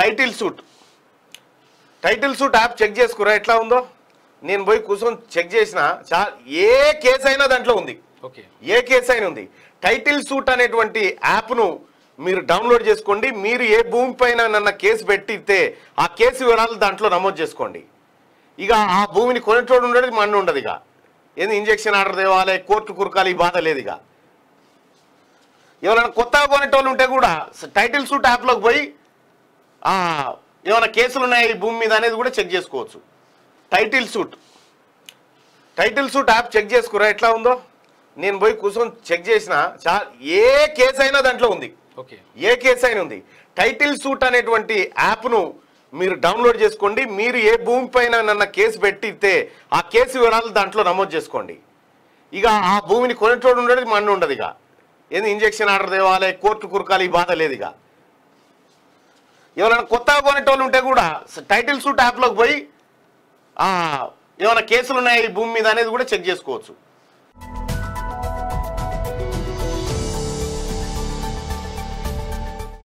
title suit title suit app check చేసుకురా ఎట్లా ఉందో నేను పోయి కూర్చొని చెక్ చేసిన ఏ కేసు అయినా దాంట్లో ఉంది ఏ కేసు అయినా ఉంది టైటిల్ సూట్ అనేటువంటి యాప్ను మీరు డౌన్లోడ్ చేసుకోండి మీరు ఏ భూమి పైన నన్న కేసు పెట్టితే ఆ కేసు వివరాలు దాంట్లో నమోదు చేసుకోండి ఇక ఆ భూమిని కొనేటోడు ఉండడానికి మన్ను ఉండదు ఇక ఏంది ఇంజక్షన్ ఆర్డర్ తేవాలి కోర్టు కురకాలి ఈ బాధ లేదు ఇక ఎవరైనా కొత్తగా కొనేటోళ్ళు ఉంటే కూడా టైటిల్ సూట్ యాప్లోకి పోయి ఏమైనా కేసులు ఈ భూమి మీద అనేది కూడా చెక్ చేసుకోవచ్చు title suit title suit app check చేసుకురా ఎట్లా ఉందో నేను పోయి కూర్చొని చెక్ చేసిన ఏ కేసు అయినా దాంట్లో ఉంది ఏ కేసు అయినా ఉంది టైటిల్ సూట్ అనేటువంటి యాప్ను మీరు డౌన్లోడ్ చేసుకోండి మీరు ఏ భూమి పైన నన్న కేసు పెట్టితే ఆ కేసు వివరాలు దాంట్లో నమోదు చేసుకోండి ఇక ఆ భూమిని కొనేటోడు ఉండేది మన్ను ఉండదు ఇక ఏంది ఇంజక్షన్ ఆర్డర్ దేవాలి కోర్టు కురకాలి ఈ బాధ లేదు ఇక ఎవరైనా కొత్తగా కొనేటోళ్ళు ఉంటే కూడా టైటిల్ సూట్ యాప్లోకి పోయి ఏమైనా కేసులు ఉన్నాయి ఈ భూమి మీద అనేది కూడా చెక్ చేసుకోవచ్చు